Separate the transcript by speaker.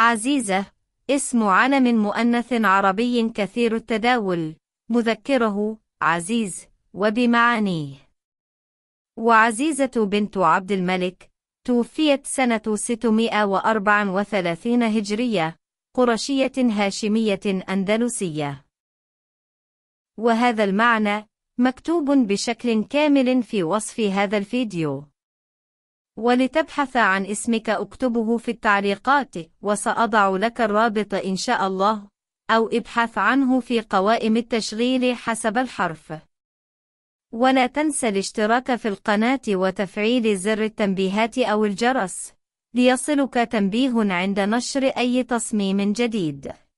Speaker 1: عزيزة اسم علم
Speaker 2: مؤنث عربي كثير التداول مذكره عزيز وبمعانيه وعزيزة بنت عبد الملك توفيت سنة 634 هجرية قرشية هاشمية أندلسية وهذا المعنى مكتوب بشكل كامل في وصف هذا الفيديو ولتبحث عن اسمك اكتبه في التعليقات وسأضع لك الرابط إن شاء الله أو ابحث عنه في قوائم التشغيل حسب الحرف ولا تنسى الاشتراك في القناة وتفعيل زر التنبيهات أو الجرس ليصلك تنبيه عند نشر أي تصميم جديد